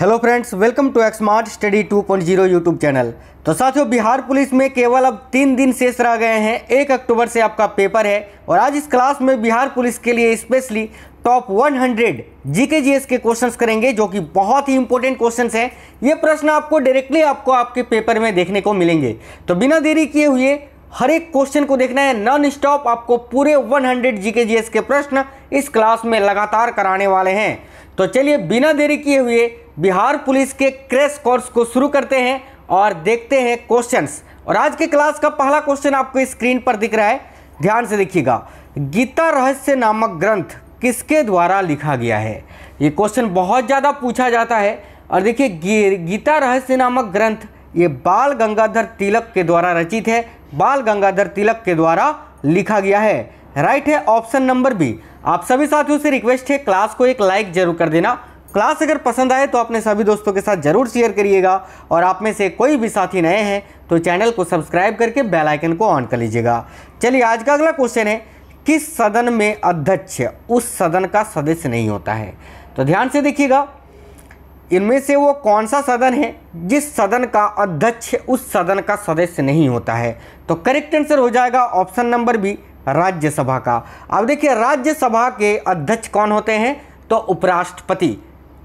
hello friends welcome to Xmart study 2.0 YouTube channel तो साथियों Bihar police में केवल अब तीन दिन शेष रह गए हैं एक अक्टूबर से आपका पेपर है और आज इस क्लास में बिहार पुलिस के लिए स्पेशली टॉप 100 जीके जी के क्वेश्चंस करेंगे जो कि बहुत ही इंपॉर्टेंट क्वेश्चंस हैं ये प्रश्न आपको डायरेक्टली आपको आपके पेपर में देखने को मिलेंगे तो बिना देरी किए हुए हर एक क्वेश्चन को देखना है नॉन स्टॉप आपको पूरे वन हंड्रेड के प्रश्न इस क्लास में लगातार कराने वाले हैं तो चलिए बिना देरी किए हुए बिहार पुलिस के क्रैश कोर्स को शुरू करते हैं और देखते हैं क्वेश्चंस और आज के क्लास का पहला क्वेश्चन आपको स्क्रीन पर दिख रहा है ध्यान से देखिएगा गीता रहस्य नामक ग्रंथ किसके द्वारा लिखा गया है ये क्वेश्चन बहुत ज़्यादा पूछा जाता है और देखिए गी, गीता रहस्य नामक ग्रंथ ये बाल गंगाधर तिलक के द्वारा रचित है बाल गंगाधर तिलक के द्वारा लिखा गया है राइट है ऑप्शन नंबर बी आप सभी साथियों से रिक्वेस्ट है क्लास को एक लाइक जरूर कर देना क्लास अगर पसंद आए तो अपने सभी दोस्तों के साथ जरूर शेयर करिएगा और आप में से कोई भी साथी नए हैं तो चैनल को सब्सक्राइब करके बेल आइकन को ऑन कर लीजिएगा चलिए आज का अगला क्वेश्चन है किस सदन में अध्यक्ष उस सदन का सदस्य नहीं होता है तो ध्यान से देखिएगा इनमें से वो कौन सा सदन है जिस सदन का अध्यक्ष उस सदन का सदस्य नहीं होता है तो करेक्ट आंसर हो जाएगा ऑप्शन नंबर बी राज्यसभा का अब देखिए राज्यसभा के अध्यक्ष कौन होते हैं तो उपराष्ट्रपति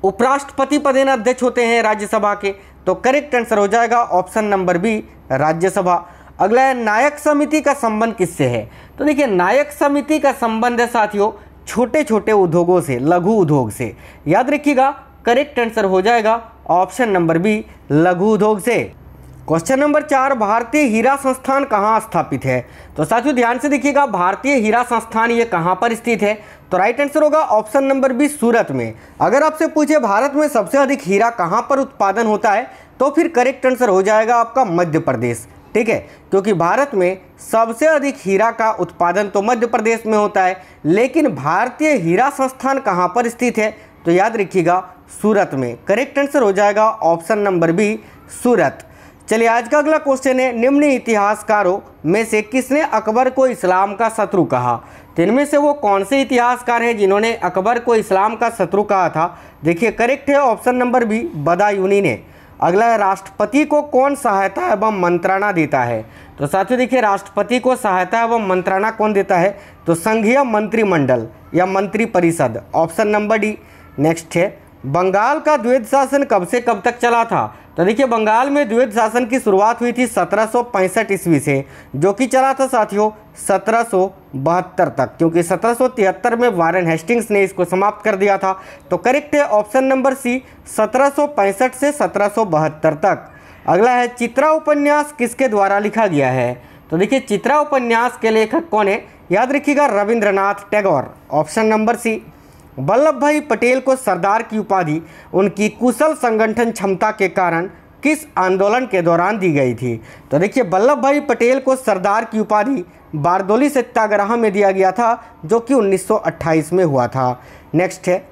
उपराष्ट्रपति पदेन अध्यक्ष होते हैं राज्यसभा के तो करेक्ट आंसर हो जाएगा ऑप्शन नंबर बी राज्यसभा अगला है नायक समिति का संबंध किससे है तो देखिए नायक समिति का संबंध है साथियों छोटे छोटे उद्योगों से लघु उद्योग से याद रखिएगा करेक्ट आंसर हो जाएगा ऑप्शन नंबर बी लघु उद्योग से क्वेश्चन नंबर चार भारतीय हीरा संस्थान कहाँ स्थापित है तो साथियों ध्यान से देखिएगा भारतीय हीरा संस्थान ये कहाँ पर स्थित है तो राइट आंसर होगा ऑप्शन नंबर बी सूरत में अगर आपसे पूछे भारत में सबसे अधिक हीरा कहाँ पर उत्पादन होता है तो फिर करेक्ट आंसर हो जाएगा आपका मध्य प्रदेश ठीक है क्योंकि भारत में सबसे अधिक हीरा का उत्पादन तो मध्य प्रदेश में होता है लेकिन भारतीय हीरा संस्थान कहाँ पर स्थित है तो याद रखिएगा सूरत में करेक्ट आंसर हो जाएगा ऑप्शन नंबर बी सूरत चलिए आज का अगला क्वेश्चन है निम्न इतिहासकारों में से किसने अकबर को इस्लाम का शत्रु कहा तो इनमें से वो कौन से इतिहासकार हैं जिन्होंने अकबर को इस्लाम का शत्रु कहा था देखिए करेक्ट है ऑप्शन नंबर बी बदायूनी ने अगला राष्ट्रपति को कौन सहायता एवं मंत्रणा देता है तो साथियों देखिए राष्ट्रपति को सहायता एवं मंत्रणा कौन देता है तो संघीय मंत्रिमंडल या मंत्री परिषद ऑप्शन नंबर डी नेक्स्ट है बंगाल का द्वैध शासन कब से कब तक चला था तो देखिए बंगाल में द्वैध शासन की शुरुआत हुई थी सत्रह ईस्वी से जो कि चला था साथियों सत्रह तक क्योंकि सत्रह में वारन हेस्टिंग्स ने इसको समाप्त कर दिया था तो करेक्ट है ऑप्शन नंबर सी सत्रह से सत्रह तक अगला है चित्रा उपन्यास किसके द्वारा लिखा गया है तो देखिए चित्रा उपन्यास के लेखक कौन है याद रखिएगा Rabindranath Tagore option number C Vallabh Bhai Patel को सरदार की उपाधि उनकी कुशल संगठन क्षमता के कारण किस आंदोलन के दौरान दी गई थी तो देखिए वल्लभ भाई पटेल को सरदार की उपाधि बारदोली सत्याग्रह में दिया गया था जो कि 1928 में हुआ था नेक्स्ट है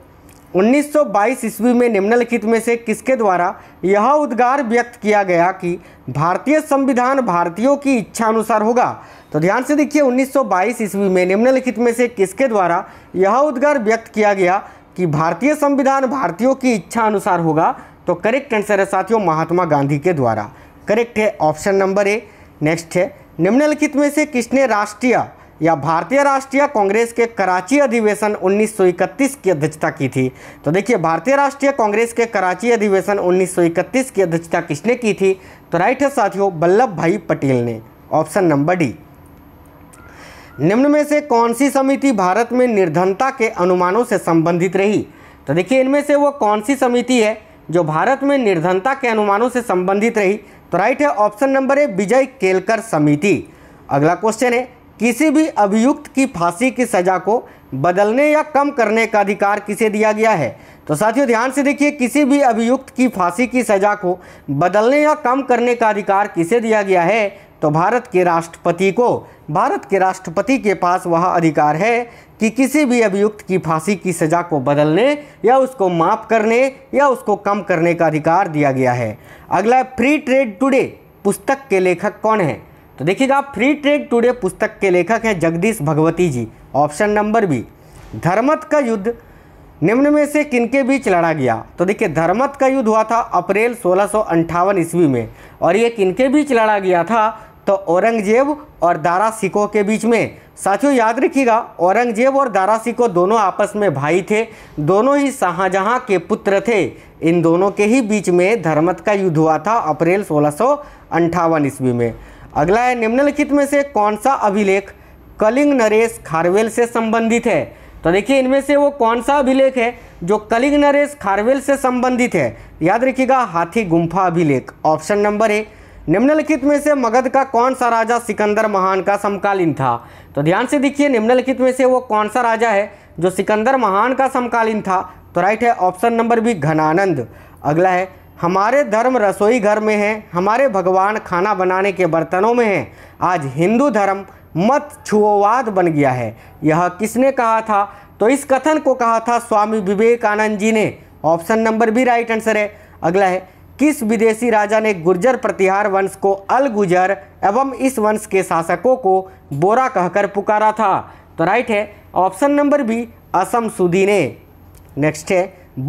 1922 ईस्वी में निम्नलिखित में से किसके द्वारा यह उद्गार व्यक्त किया गया कि भारतीय संविधान भारतीयों की इच्छा अनुसार होगा तो ध्यान से देखिए 1922 ईस्वी में निम्नलिखित में से किसके द्वारा यह उद्गार व्यक्त किया गया कि भारतीय संविधान भारतीयों की इच्छा अनुसार होगा तो करेक्ट आंसर है साथियों महात्मा गांधी के द्वारा करेक्ट है ऑप्शन नंबर ए नेक्स्ट है निम्नलिखित में से किसने राष्ट्रीय या भारतीय राष्ट्रीय कांग्रेस के कराची अधिवेशन 1931 की अध्यक्षता की थी तो देखिए भारतीय राष्ट्रीय कांग्रेस के कराची अधिवेशन 1931 की अध्यक्षता किसने की थी तो राइट है साथियों वल्लभ भाई पटेल ने ऑप्शन नंबर डी निम्न में से कौन सी समिति भारत में निर्धनता के अनुमानों से संबंधित रही तो देखिए इनमें से वो कौन सी समिति है जो भारत में निर्धनता के अनुमानों से संबंधित रही तो राइट है option number A Vijay Kelkar समिति अगला क्वेश्चन है किसी भी अभियुक्त की फांसी की सजा को बदलने या कम करने का अधिकार किसे दिया गया है तो साथियों ध्यान से देखिए किसी भी अभियुक्त की फांसी की सजा को बदलने या कम करने का अधिकार किसे दिया गया है तो भारत के राष्ट्रपति को भारत के राष्ट्रपति के पास वह अधिकार है कि किसी भी अभियुक्त की फांसी की सज़ा को बदलने या उसको माफ़ करने या उसको कम करने का अधिकार दिया गया है अगला फ्री ट्रेड टुडे पुस्तक के लेखक कौन है तो देखिएगा फ्री ट्रेड टुडे पुस्तक के लेखक हैं Jagdish Bhagwati ji option number B Dharmat का युद्ध निम्न में से किनके बीच लड़ा गया तो देखिए धर्मत का युद्ध हुआ था अप्रैल सोलह ईस्वी में और ये किनके बीच लड़ा गया था तो औरंगजेब और दारा सिको के बीच में साथियों याद रखिएगा औरंगजेब और दारा सिको दोनों आपस में भाई थे दोनों ही शाहजहाँ के पुत्र थे इन दोनों के ही बीच में धर्मत का युद्ध हुआ था अप्रैल सोलह सौ ईस्वी में अगला है निम्नलिखित में से कौन सा अभिलेख कलिंग नरेश खारवेल से संबंधित है तो देखिए इनमें से वो कौन सा अभिलेख है जो कलिंग नरेश खारवेल से संबंधित है याद रखिएगा हाथी गुम्फा अभिलेख ऑप्शन नंबर है निम्नलिखित में से मगध का कौन सा राजा सिकंदर महान का समकालीन था तो ध्यान से देखिए निम्नलिखित में से वो कौन सा राजा है जो सिकंदर महान का समकालीन था तो राइट है ऑप्शन नंबर बी घनानंद अगला है हमारे धर्म रसोई घर में है हमारे भगवान खाना बनाने के बर्तनों में है आज हिंदू धर्म मत छुओवाद बन गया है यह किसने कहा था तो इस कथन को कहा था स्वामी विवेकानंद जी ने option number B right answer है अगला है किस विदेशी राजा ने गुर्जर प्रतिहार वंश को अलगुजर एवं इस वंश के शासकों को बोरा कहकर पुकारा था तो राइट है ऑप्शन नंबर बी असम सुधी ने नेक्स्ट है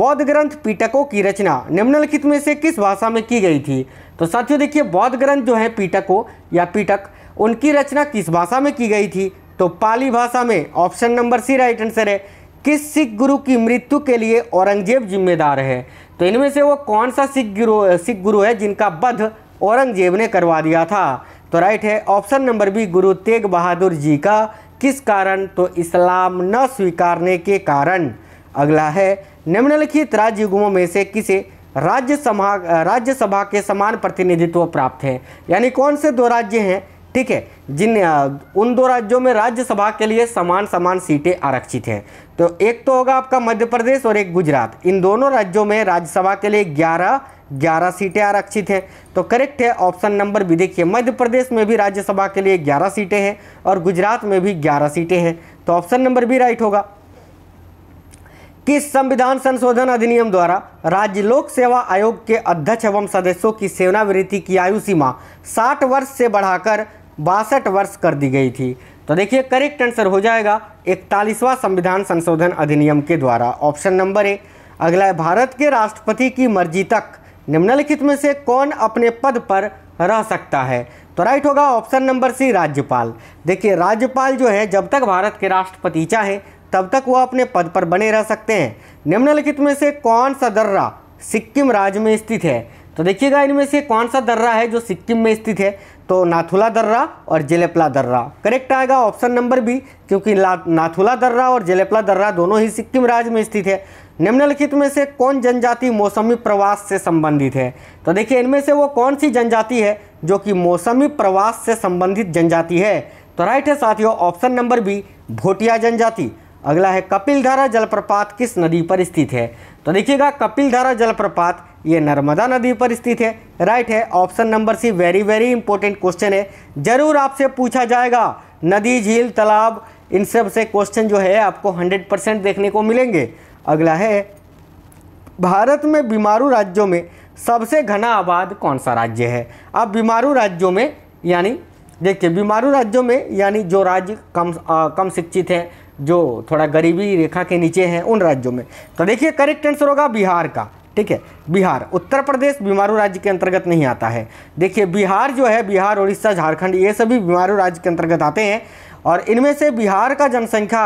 बौद्ध ग्रंथ पीटकों की रचना निम्नलिखित में से किस भाषा में की गई थी तो साथियों देखिए बौद्ध ग्रंथ जो है पीटकों या पीटक उनकी रचना किस भाषा में की गई थी तो पाली भाषा में option number C right answer है किस सिख गुरु की मृत्यु के लिए औरंगजेब जिम्मेदार है तो इनमें से वो कौन सा सिख गुरु सिख गुरु है जिनका वध औरंगजेब ने करवा दिया था तो राइट है ऑप्शन नंबर बी गुरु तेग बहादुर जी का किस कारण तो इस्लाम न स्वीकारने के कारण अगला है निम्नलिखित राज्य में से किसे राज्यसभा राज्यसभा के समान प्रतिनिधित्व प्राप्त है यानी कौन से दो राज्य हैं ठीक है जिन उन दो राज्यों में राज्यसभा के लिए समान समान सीटें आरक्षित हैं तो एक तो होगा आपका मध्य प्रदेश और एक गुजरात इन दोनों राज्यों में राज्यसभा के लिए 11 11 सीटें आरक्षित हैं तो करेक्ट है ऑप्शन नंबर भी देखिए मध्य प्रदेश में भी राज्यसभा के लिए 11 सीटें हैं और गुजरात में भी 11 सीटें हैं तो ऑप्शन नंबर भी राइट होगा किस संविधान संशोधन अधिनियम द्वारा राज्य लोक सेवा आयोग के अध्यक्ष एवं सदस्यों की सेवानिवृत्ति की आयु सीमा 60 वर्ष से बढ़ाकर बासठ वर्ष कर दी गई थी तो देखिए करेक्ट आंसर हो जाएगा इकतालीसवां संविधान संशोधन अधिनियम के द्वारा ऑप्शन नंबर ए अगला है भारत के राष्ट्रपति की मर्जी तक निम्नलिखित में से कौन अपने पद पर रह सकता है तो राइट होगा ऑप्शन नंबर सी राज्यपाल देखिए राज्यपाल जो है जब तक भारत के राष्ट्रपति चाहे तब तक वह अपने पद पर बने रह सकते हैं निम्नलिखित में से कौन सा दर्रा सिक्किम राज्य में स्थित है तो देखिएगा इनमें से कौन सा दर्रा है जो सिक्किम में स्थित है तो नाथुला दर्रा और जेलेपला दर्रा करेक्ट आएगा ऑप्शन नंबर बी क्योंकि नाथुला दर्रा और जेलेपला दर्रा दोनों ही सिक्किम राज्य में स्थित है निम्नलिखित में से कौन जनजाति मौसमी प्रवास से संबंधित है तो देखिए इनमें से वो कौन सी जनजाति है जो कि मौसमी प्रवास से संबंधित जनजाति है तो राइट है साथियों ऑप्शन नंबर बी भोटिया जनजाति अगला है कपिलधारा जलप्रपात किस नदी पर स्थित है तो देखिएगा कपिलधारा जलप्रपात ये नर्मदा नदी पर स्थित है राइट है option number C very very important question है जरूर आपसे पूछा जाएगा नदी झील तालाब इन सब से क्वेश्चन जो है आपको 100 परसेंट देखने को मिलेंगे अगला है भारत में बीमारू राज्यों में सबसे घना आबाद कौन सा राज्य है अब बीमारू राज्यों में यानी देखिए बीमारू राज्यों में यानी जो राज्य कम आ, कम शिक्षित हैं जो थोड़ा गरीबी रेखा के नीचे हैं उन राज्यों में तो देखिए करेक्ट आंसर होगा बिहार का ठीक है बिहार उत्तर प्रदेश बीमारू राज्य के अंतर्गत नहीं आता है देखिए बिहार जो है बिहार उड़ीसा झारखंड ये सभी बीमारू राज्य के अंतर्गत आते हैं और इनमें से बिहार का जनसंख्या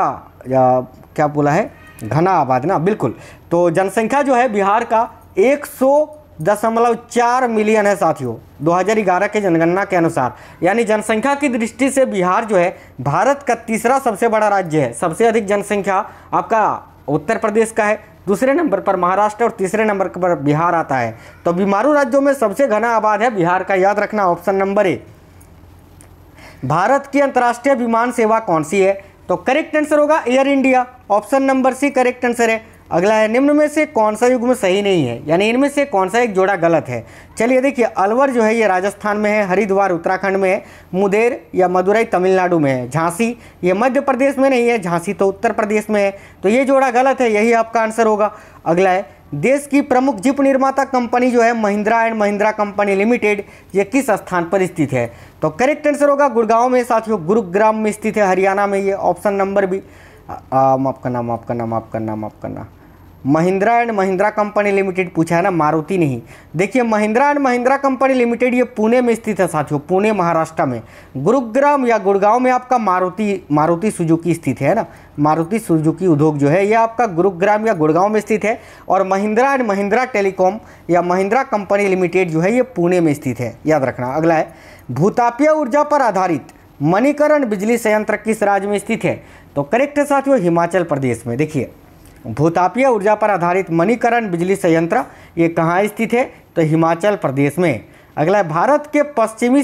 क्या बोला है घना आबाद ना बिल्कुल तो जनसंख्या जो है बिहार का एक दशमलव चार मिलियन है साथियों 2011 के जनगणना के अनुसार यानी जनसंख्या की दृष्टि से बिहार जो है भारत का तीसरा सबसे बड़ा राज्य है सबसे अधिक जनसंख्या आपका उत्तर प्रदेश का है दूसरे नंबर पर महाराष्ट्र और तीसरे नंबर पर बिहार आता है तो बीमारू राज्यों में सबसे घना आबाद है बिहार का याद रखना ऑप्शन नंबर ए भारत की अंतर्राष्ट्रीय विमान सेवा कौन सी है तो करेक्ट आंसर होगा Air India option number C correct answer है अगला है निम्न में से कौन सा युग्म सही नहीं है यानी इनमें से कौन सा एक जोड़ा गलत है चलिए देखिए अलवर जो है ये राजस्थान में है हरिद्वार उत्तराखंड में है मुदेर या मदुरई तमिलनाडु में है झांसी ये मध्य प्रदेश में नहीं है झांसी तो उत्तर प्रदेश में है तो ये जोड़ा गलत है यही आपका आंसर होगा अगला है देश की प्रमुख जीप निर्माता कंपनी जो है Mahindra and Mahindra company limited ये किस स्थान पर स्थित है तो करेक्ट आंसर होगा गुड़गांव में साथियों गुरुग्राम में स्थित है हरियाणा में ये ऑप्शन नंबर भी आ, माफ करना माफ करना माफ करना माफ करना Mahindra and Mahindra company limited पूछा है ना मारुति नहीं देखिए Mahindra and Mahindra company limited ये पुणे में स्थित है साथियों पुणे महाराष्ट्र में गुरुग्राम या गुड़गांव में आपका मारुति मारुति सुजुकी स्थित है ना मारुति सुजुकी उद्योग जो है ये आपका गुरुग्राम या गुड़गांव में स्थित है और महिंद्रा एंड महिंद्रा टेलीकॉम या महिंद्रा कंपनी लिमिटेड जो है ये पुणे में स्थित है याद रखना अगला है भूतापीय ऊर्जा पर आधारित मणिकरण बिजली संयंत्र किस राज्य में स्थित है तो करेक्ट है साथियों हिमाचल प्रदेश में देखिए भूतापीय ऊर्जा पर आधारित मणिकरण बिजली संयंत्र ये कहाँ स्थित है तो हिमाचल प्रदेश में अगला है भारत के पश्चिमी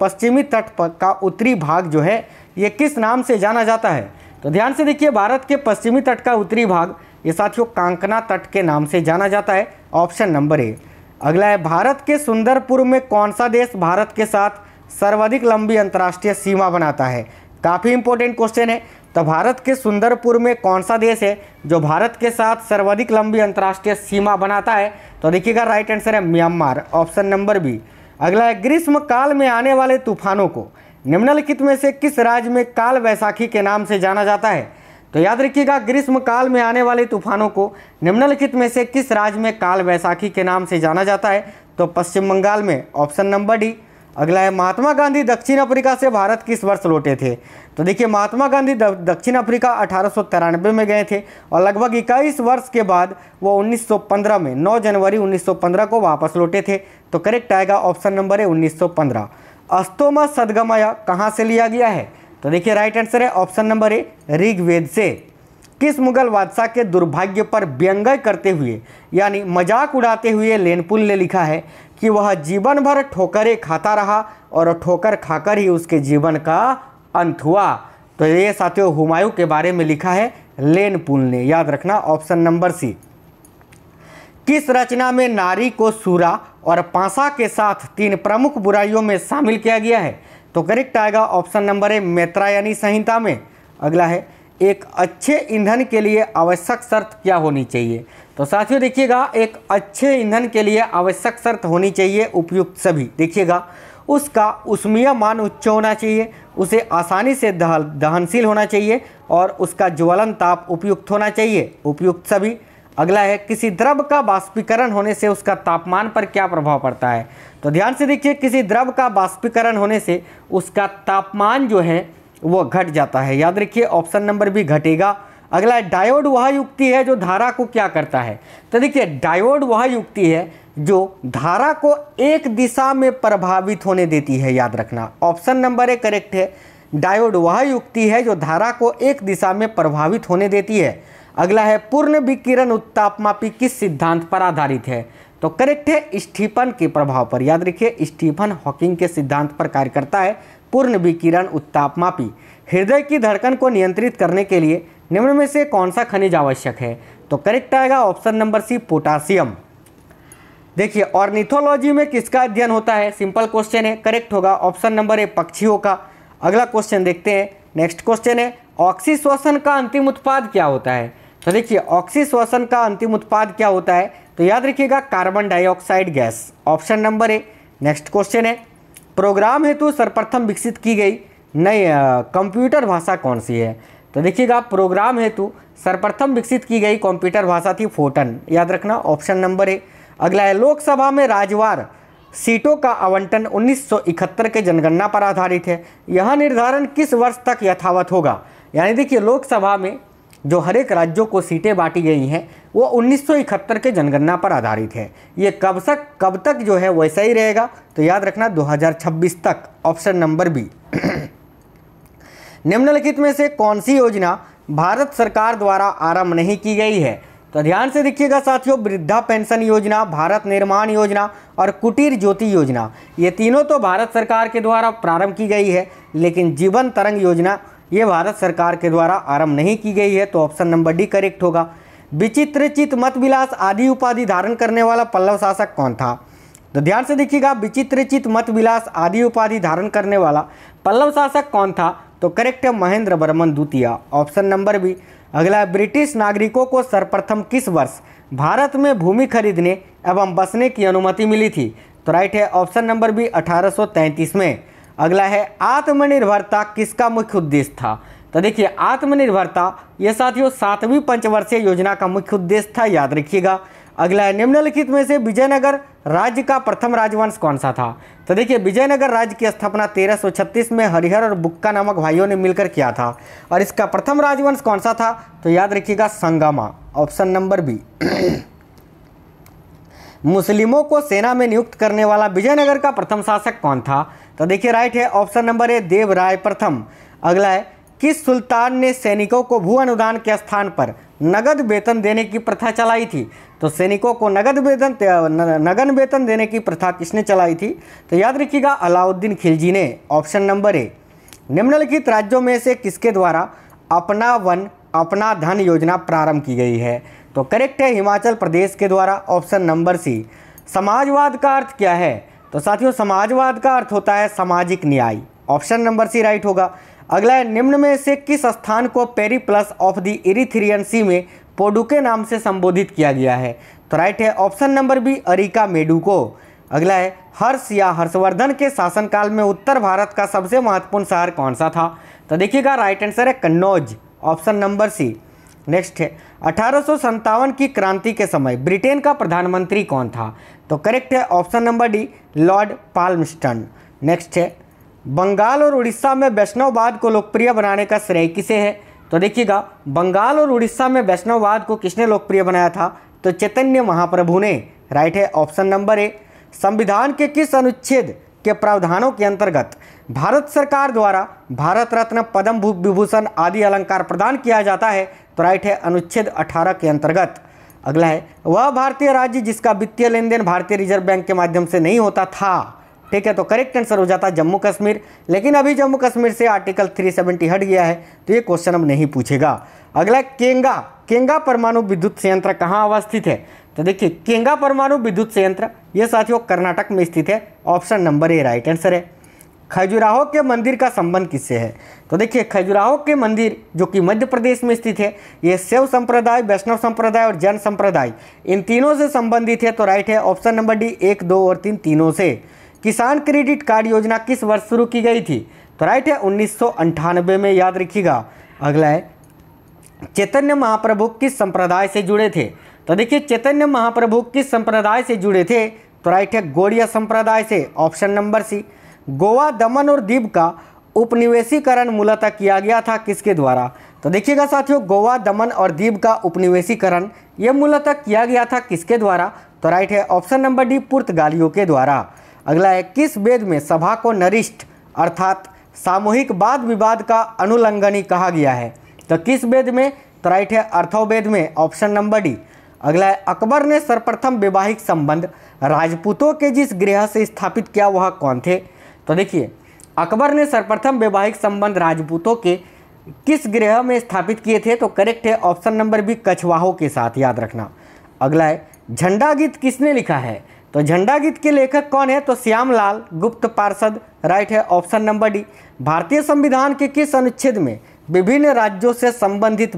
पश्चिमी तट का उत्तरी भाग जो है ये किस नाम से जाना जाता है तो ध्यान से देखिए भारत के पश्चिमी तट का उत्तरी भाग ये साथियों कांकना तट के नाम से जाना जाता है ऑप्शन नंबर ए अगला है भारत के सुंदरपुर में कौन सा देश भारत के साथ सर्वाधिक लंबी अंतर्राष्ट्रीय सीमा बनाता है काफ़ी इंपॉर्टेंट क्वेश्चन है तो भारत के सुंदरपुर में कौन सा देश है जो भारत के साथ सर्वाधिक लंबी अंतर्राष्ट्रीय सीमा बनाता है तो देखिएगा राइट आंसर है म्यांमार ऑप्शन नंबर बी अगला है ग्रीष्म काल में आने वाले तूफानों को निम्नलिखित में से किस राज्य में काल वैसाखी के नाम से जाना जाता है तो याद रखिएगा ग्रीष्म काल में आने वाले तूफानों को निम्नलिखित में से किस राज्य में काल वैसाखी के नाम से जाना जाता है तो पश्चिम बंगाल में ऑप्शन नंबर डी अगला है महात्मा गांधी दक्षिण अफ्रीका से भारत किस वर्ष लौटे थे तो देखिए महात्मा गांधी दक्षिण अफ्रीका अठारह में गए थे और लगभग इक्कीस वर्ष के बाद वो 1915 में 9 जनवरी 1915 को वापस लौटे थे तो करेक्ट आएगा ऑप्शन नंबर है 1915 अस्तोमा सदगमाया कहाँ से लिया गया है तो देखिए राइट आंसर है ऑप्शन नंबर ए ऋग्वेद से किस मुगल बादशाह के दुर्भाग्य पर व्यंग्य करते हुए यानी मजाक उड़ाते हुए लेनपुल ने लिखा है कि वह जीवन भर ठोकरें खाता रहा और ठोकर खाकर ही उसके जीवन का अंत हुआ तो ये साथियों हुमायूं के बारे में लिखा है लेन पुल ने याद रखना ऑप्शन नंबर सी किस रचना में नारी को सूरा और पांसा के साथ तीन प्रमुख बुराइयों में शामिल किया गया है तो करेक्ट आएगा ऑप्शन नंबर है मैत्रायणी संहिता में अगला है एक अच्छे ईंधन के लिए आवश्यक शर्त क्या होनी चाहिए तो साथियों देखिएगा एक अच्छे ईंधन के लिए आवश्यक शर्त होनी चाहिए उपयुक्त सभी देखिएगा उसका उष्मीय मान उच्च होना चाहिए उसे आसानी से दहल दहनशील होना चाहिए और उसका ज्वलन ताप उपयुक्त होना चाहिए उपयुक्त सभी अगला है किसी द्रव का बाष्पीकरण होने से उसका तापमान पर क्या प्रभाव पड़ता है तो ध्यान से देखिए किसी द्रव का बाष्पीकरण होने से उसका तापमान जो है वो घट जाता है याद रखिए ऑप्शन नंबर भी घटेगा अगला डायोड वह युक्ति है जो धारा को क्या करता है तो देखिए डायोड वह युक्ति है जो धारा को एक दिशा में प्रभावित होने देती है याद रखना ऑप्शन नंबर ए करेक्ट है डायोड वह युक्ति है जो धारा को एक दिशा में प्रभावित होने देती है अगला है पूर्ण विकिरण उत्तापमापी किस सिद्धांत पर आधारित है तो करेक्ट है स्टीफन के प्रभाव पर याद रखिए स्टीफन हॉकिंग के सिद्धांत पर कार्य करता है पूर्ण विकिरण उत्तापमापी हृदय की धड़कन को नियंत्रित करने के लिए निम्न में से कौन सा खनिज आवश्यक है तो करेक्ट आएगा ऑप्शन नंबर सी पोटासियम देखिए ऑर्निथोलॉजी में किसका अध्ययन होता है सिंपल क्वेश्चन है करेक्ट होगा ऑप्शन नंबर ए पक्षियों का अगला क्वेश्चन देखते हैं नेक्स्ट क्वेश्चन है ऑक्सीश्वसन का अंतिम उत्पाद क्या होता है तो देखिए ऑक्सीश्वसन का अंतिम उत्पाद क्या होता है तो याद रखिएगा carbon dioxide gas option number A next question है प्रोग्राम हेतु सर्वप्रथम विकसित की गई नई कंप्यूटर भाषा कौन सी है तो देखिएगा प्रोग्राम हेतु सर्वप्रथम विकसित की गई कंप्यूटर भाषा थी फोटन याद रखना ऑप्शन नंबर ए अगला है लोकसभा में राजवार सीटों का आवंटन 1971 के जनगणना पर आधारित है यह निर्धारण किस वर्ष तक यथावत होगा यानी देखिए लोकसभा में जो हर एक राज्यों को सीटें बांटी गई हैं वो 1971 के जनगणना पर आधारित है ये कब तक कब तक जो है वैसा ही रहेगा तो याद रखना 2026 तक ऑप्शन नंबर बी निम्नलिखित में से कौन सी योजना भारत सरकार द्वारा आरंभ नहीं की गई है तो ध्यान से देखिएगा साथियों वृद्धा पेंशन योजना भारत निर्माण योजना और कुटीर ज्योति योजना ये तीनों तो भारत सरकार के द्वारा प्रारंभ की गई है लेकिन जीवन तरंग योजना ये भारत सरकार के द्वारा आरंभ नहीं की गई है तो ऑप्शन नंबर डी करेक्ट होगा विचित्र चित मत विलास आदि उपाधि धारण करने वाला पल्लव शासक कौन था तो ध्यान से देखिएगा विचित्र चित मत विलास आदि उपाधि धारण करने वाला पल्लव शासक कौन था तो करेक्ट है महेंद्र वर्मन द्वितीय ऑप्शन नंबर बी अगला ब्रिटिश नागरिकों को सर्वप्रथम किस वर्ष भारत में भूमि खरीदने एवं बसने की अनुमति मिली थी तो राइट है ऑप्शन नंबर बी 1833 में अगला है आत्मनिर्भरता किसका मुख्य उद्देश्य था तो देखिए आत्मनिर्भरता ये साथियों सातवीं पंचवर्षीय योजना का मुख्य उद्देश्य था याद रखिएगा अगला है निम्नलिखित में से विजयनगर राज्य का प्रथम राजवंश कौन सा था तो देखिए विजयनगर राज्य की स्थापना 1336 में हरिहर और बुक्का नामक भाइयों ने मिलकर किया था और इसका प्रथम राजवंश कौन सा था तो याद रखिएगा संगमा ऑप्शन नंबर बी मुस्लिमों को सेना में नियुक्त करने वाला विजयनगर का प्रथम शासक कौन था तो देखिए राइट है ऑप्शन नंबर ए देवराय प्रथम अगला है किस सुल्तान ने सैनिकों को भू अनुदान के स्थान पर नगद वेतन देने की प्रथा चलाई थी तो सैनिकों को नगद वेतन नगन वेतन देने की प्रथा किसने चलाई थी तो याद रखिएगा अलाउद्दीन खिलजी ने ऑप्शन नंबर ए निम्नलिखित राज्यों में से किसके द्वारा अपना वन अपना धन योजना प्रारंभ की गई है तो करेक्ट है हिमाचल प्रदेश के द्वारा ऑप्शन नंबर सी समाजवाद का अर्थ क्या है तो साथियों समाजवाद का अर्थ होता है सामाजिक न्याय ऑप्शन नंबर सी राइट होगा अगला है निम्न में से किस स्थान को periplus of the Erythraean sea में पोडू के नाम से संबोधित किया गया है तो राइट है option number B Arikamedu को अगला है हर्ष या हर्षवर्धन के शासनकाल में उत्तर भारत का सबसे महत्वपूर्ण शहर कौन सा था तो देखिएगा राइट आंसर है Kannauj option number C next है अठारह की क्रांति के समय ब्रिटेन का प्रधानमंत्री कौन था तो करेक्ट है option number D Lord Palmerston next है बंगाल और उड़ीसा में वैष्णववाद को लोकप्रिय बनाने का श्रेय किसे है तो देखिएगा बंगाल और उड़ीसा में वैष्णववाद को किसने लोकप्रिय बनाया था तो चैतन्य महाप्रभु ने राइट है ऑप्शन नंबर ए संविधान के किस अनुच्छेद के प्रावधानों के अंतर्गत भारत सरकार द्वारा भारत रत्न पद्म विभूषण आदि अलंकार प्रदान किया जाता है तो राइट है अनुच्छेद 18 के अंतर्गत अगला है वह भारतीय राज्य जिसका वित्तीय लेन देन भारतीय रिजर्व बैंक के माध्यम से नहीं होता था ठीक है तो करेक्ट आंसर हो जाता है जम्मू कश्मीर लेकिन अभी जम्मू कश्मीर से आर्टिकल 370 हट गया है तो ये क्वेश्चन अब नहीं पूछेगा अगला केंगा केंगा परमाणु विद्युत संयंत्र कहाँ अवस्थित है तो देखिए केंगा परमाणु विद्युत संयंत्र ये साथियों कर्नाटक में स्थित है option number A right answer है खजुराहो के मंदिर का संबंध किससे है तो देखिए खजुराहो के मंदिर जो कि मध्य प्रदेश में स्थित है ये शिव संप्रदाय वैष्णव संप्रदाय और जैन संप्रदाय इन तीनों से संबंधित है तो राइट है ऑप्शन नंबर डी एक दो और तीन तीनों से किसान क्रेडिट कार्ड योजना किस वर्ष शुरू की गई थी तो राइट है उन्नीस में याद रखिएगा अगला है चैतन्य महाप्रभु किस संप्रदाय से जुड़े थे तो देखिए चैतन्य महाप्रभु किस संप्रदाय से जुड़े थे तो राइट है गोड़िया संप्रदाय से ऑप्शन नंबर सी गोवा दमन और दीप का उपनिवेशीकरण मूलतः किया गया था किसके द्वारा तो देखिएगा साथियों गोवा दमन और दीप का उपनिवेशीकरण यह मूलतः किया गया था किसके द्वारा तो राइट है ऑप्शन नंबर डी पुर्तगालियों के द्वारा अगला किस वेद में सभा को नरिष्ठ अर्थात सामूहिक वाद विवाद का अनुलंघनी कहा गया है तो किस वेद में राइट है अर्थववेद में ऑप्शन नंबर डी अगला है अकबर ने सर्वप्रथम वैवाहिक संबंध राजपूतों के जिस गृह से स्थापित किया वह कौन थे तो देखिए अकबर ने सर्वप्रथम वैवाहिक संबंध राजपूतों के किस गृह में स्थापित किए थे तो करेक्ट है ऑप्शन नंबर बी कछवाहों के साथ याद रखना अगला है झंडा गीत किसने लिखा है तो झंडा गीत के लेखक कौन है तो श्यामलाल गुप्त पार्षद राइट है ऑप्शन नंबर डी भारतीय संविधान के किस अनुच्छेद में विभिन्न राज्यों से संबंधित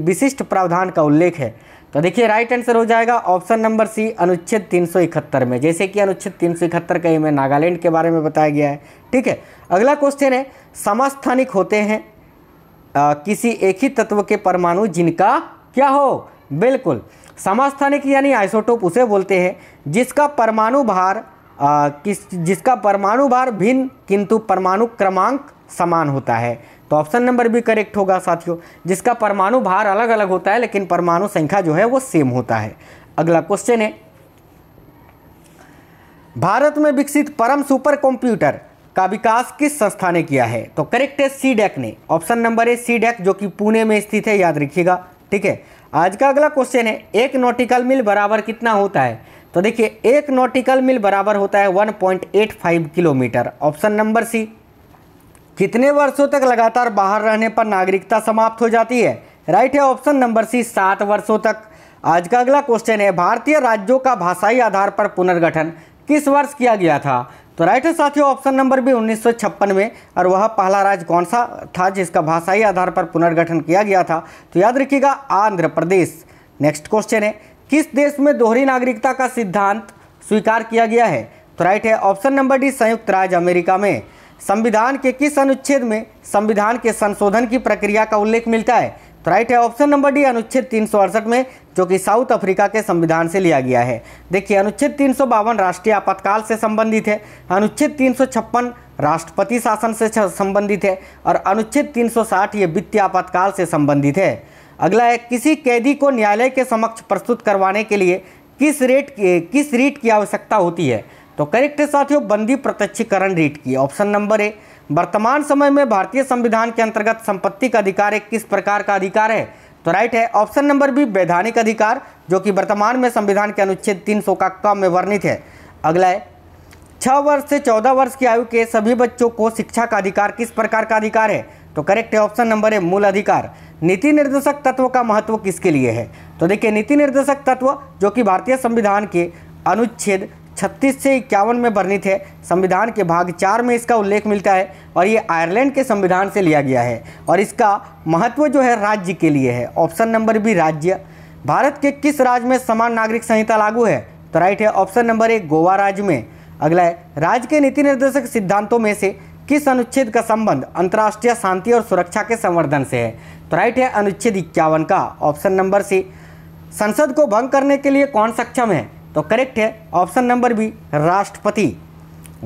विशिष्ट प्रावधान का उल्लेख है तो देखिए राइट आंसर हो जाएगा ऑप्शन नंबर सी अनुच्छेद 371 में जैसे कि अनुच्छेद 371 का में नागालैंड के बारे में बताया गया है ठीक है अगला क्वेश्चन है समस्थानिक होते हैं आ, किसी एक ही तत्व के परमाणु जिनका क्या हो बिल्कुल समास्थानिक यानी आइसोटोप उसे बोलते हैं जिसका परमाणु भार आ, किस जिसका परमाणु भार भिन्न किंतु परमाणु क्रमांक समान होता है तो ऑप्शन नंबर भी करेक्ट होगा साथियों जिसका परमाणु भार अलग अलग होता है लेकिन परमाणु संख्या जो है वो सेम होता है अगला क्वेश्चन है भारत में विकसित परम सुपर कंप्यूटर का विकास किस संस्था ने किया है तो करेक्ट है सी ने ऑप्शन नंबर है सी डेक जो कि पुणे में स्थित है याद रखिएगा ठीक है आज का अगला क्वेश्चन है एक नोटिकल मिल बराबर कितना होता है तो देखिए एक नोटिकल मिल बराबर होता है 1.85 किलोमीटर ऑप्शन नंबर सी कितने वर्षों तक लगातार बाहर रहने पर नागरिकता समाप्त हो जाती है राइट है ऑप्शन नंबर सी सात वर्षों तक आज का अगला क्वेश्चन है भारतीय राज्यों का भाषाई आधार पर पुनर्गठन किस वर्ष किया गया था तो राइट है साथियों ऑप्शन नंबर भी उन्नीस में और वह पहला राज्य कौन सा था जिसका भाषाई आधार पर पुनर्गठन किया गया था तो याद रखिएगा आंध्र प्रदेश नेक्स्ट क्वेश्चन है किस देश में दोहरी नागरिकता का सिद्धांत स्वीकार किया गया है तो राइट है ऑप्शन नंबर डी संयुक्त राज्य अमेरिका में संविधान के किस अनुच्छेद में संविधान के संशोधन की प्रक्रिया का उल्लेख मिलता है राइट है ऑप्शन नंबर डी अनुच्छेद तीन में जो कि साउथ अफ्रीका के संविधान से लिया गया है देखिए अनुच्छेद तीन राष्ट्रीय आपातकाल से संबंधित है अनुच्छेद तीन राष्ट्रपति शासन से संबंधित है और अनुच्छेद 360 ये वित्तीय आपातकाल से संबंधित है अगला है किसी कैदी को न्यायालय के समक्ष प्रस्तुत करवाने के लिए किस रेट किस रीट की आवश्यकता होती है तो करेक्ट है साथियों बंदी प्रत्यक्षीकरण रीट की ऑप्शन नंबर ए वर्तमान समय में भारतीय संविधान के अंतर्गत संपत्ति का अधिकार एक किस प्रकार का अधिकार है तो राइट है ऑप्शन नंबर बी वैधानिक अधिकार जो कि वर्तमान में संविधान के अनुच्छेद 300 का कम में वर्णित है अगला है छः वर्ष से चौदह वर्ष की आयु के सभी बच्चों को शिक्षा का अधिकार किस प्रकार का अधिकार है तो करेक्ट है ऑप्शन नंबर है मूल अधिकार नीति निर्देशक तत्व का महत्व किसके लिए है तो देखिए नीति निर्देशक तत्व जो कि भारतीय संविधान के अनुच्छेद छत्तीस से इक्यावन में वर्णित है संविधान के भाग चार में इसका उल्लेख मिलता है और ये आयरलैंड के संविधान से लिया गया है और इसका महत्व जो है राज्य के लिए है ऑप्शन नंबर बी राज्य भारत के किस राज्य में समान नागरिक संहिता लागू है तो राइट है ऑप्शन नंबर एक गोवा राज्य में अगला है राज्य के नीति निर्देशक सिद्धांतों में से किस अनुच्छेद का संबंध अंतर्राष्ट्रीय शांति और सुरक्षा के संवर्धन से है तो राइट है अनुच्छेद इक्यावन का ऑप्शन नंबर सी संसद को भंग करने के लिए कौन सक्षम है तो करेक्ट है ऑप्शन नंबर बी राष्ट्रपति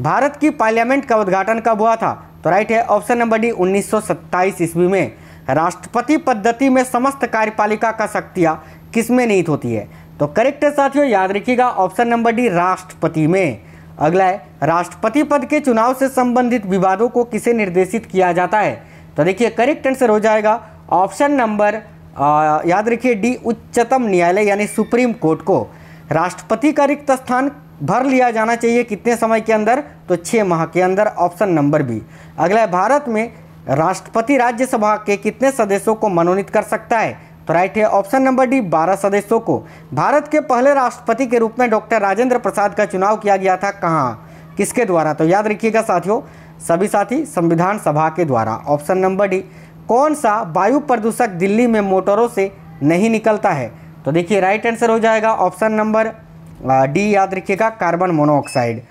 भारत की पार्लियामेंट का उद्घाटन कब हुआ था तो राइट है ऑप्शन नंबर डी 1927 ईस्वी में राष्ट्रपति पद्धति में समस्त कार्यपालिका का शक्तियाँ किसमें निहित होती है तो करेक्ट है साथियों याद रखिएगा ऑप्शन नंबर डी राष्ट्रपति में अगला है राष्ट्रपति पद के चुनाव से संबंधित विवादों को किसे निर्देशित किया जाता है तो देखिए करेक्ट आंसर हो जाएगा ऑप्शन नंबर याद रखिए डी उच्चतम न्यायालय यानी सुप्रीम कोर्ट को राष्ट्रपति का रिक्त स्थान भर लिया जाना चाहिए कितने समय के अंदर तो छः माह के अंदर ऑप्शन नंबर बी अगला है भारत में राष्ट्रपति राज्यसभा के कितने सदस्यों को मनोनीत कर सकता है तो राइट है ऑप्शन नंबर डी 12 सदस्यों को भारत के पहले राष्ट्रपति के रूप में डॉक्टर राजेंद्र प्रसाद का चुनाव किया गया था कहाँ किसके द्वारा तो याद रखिएगा साथियों सभी साथी संविधान सभा के द्वारा ऑप्शन नंबर डी कौन सा वायु प्रदूषक दिल्ली में मोटरों से नहीं निकलता है तो देखिए राइट आंसर हो जाएगा ऑप्शन नंबर डी याद रखिएगा कार्बन मोनोऑक्साइड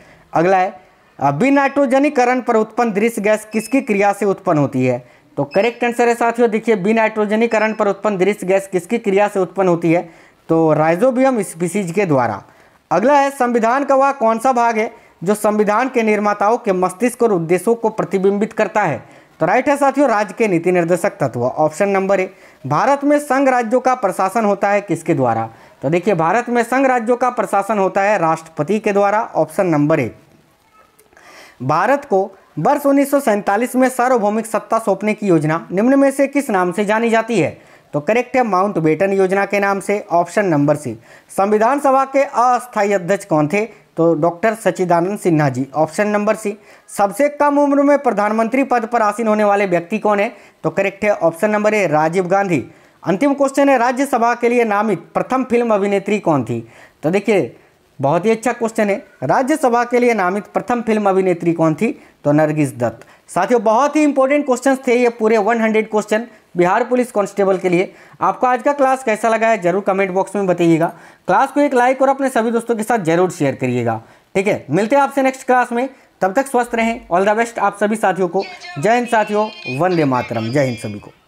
अगला है बिनाइट्रोजनीकरण पर उत्पन्न दृश्य गैस किसकी क्रिया से उत्पन्न होती है तो करेक्ट आंसर है साथियों देखिए बिनाइट्रोजनीकरण पर उत्पन्न दृश्य गैस किसकी क्रिया से उत्पन्न होती है तो राइजोबियम स्पीसीज के द्वारा अगला है संविधान का वह कौन सा भाग है जो संविधान के निर्माताओं के मस्तिष्क और उद्देश्यों को प्रतिबिंबित करता है तो राइट है साथियों राज्य के नीति निर्देशक तत्व ऑप्शन नंबर ए भारत में संघ राज्यों का प्रशासन होता है किसके द्वारा तो देखिए भारत में संघ राज्यों का प्रशासन होता है राष्ट्रपति के द्वारा ऑप्शन नंबर एक भारत को वर्ष उन्नीस में सार्वभौमिक सत्ता सौंपने की योजना निम्न में से किस नाम से जानी जाती है तो करेक्ट है माउंट बेटन योजना के नाम से ऑप्शन नंबर सी संविधान सभा के अस्थायी अध्यक्ष कौन थे तो doctor Sachchidananda Sinha ji option number C सबसे कम उम्र में प्रधानमंत्री पद पर आसीन होने वाले व्यक्ति कौन है तो करेक्ट है option number A Rajiv Gandhi अंतिम क्वेश्चन है राज्यसभा के लिए नामित प्रथम फिल्म अभिनेत्री कौन थी तो देखिए बहुत ही अच्छा क्वेश्चन है राज्यसभा के लिए नामित प्रथम फिल्म अभिनेत्री कौन थी तो नरगिस दत्त साथियों बहुत ही इंपॉर्टेंट क्वेश्चंस थे ये पूरे 100 क्वेश्चन बिहार पुलिस कांस्टेबल के लिए आपको आज का क्लास कैसा लगा है जरूर कमेंट बॉक्स में बताइएगा क्लास को एक लाइक और अपने सभी दोस्तों के साथ जरूर शेयर करिएगा ठीक है मिलते हैं आपसे नेक्स्ट क्लास में तब तक स्वस्थ रहें ऑल द बेस्ट आप सभी साथियों को जय हिंद साथियों वंदे मातरम जय हिंद सभी को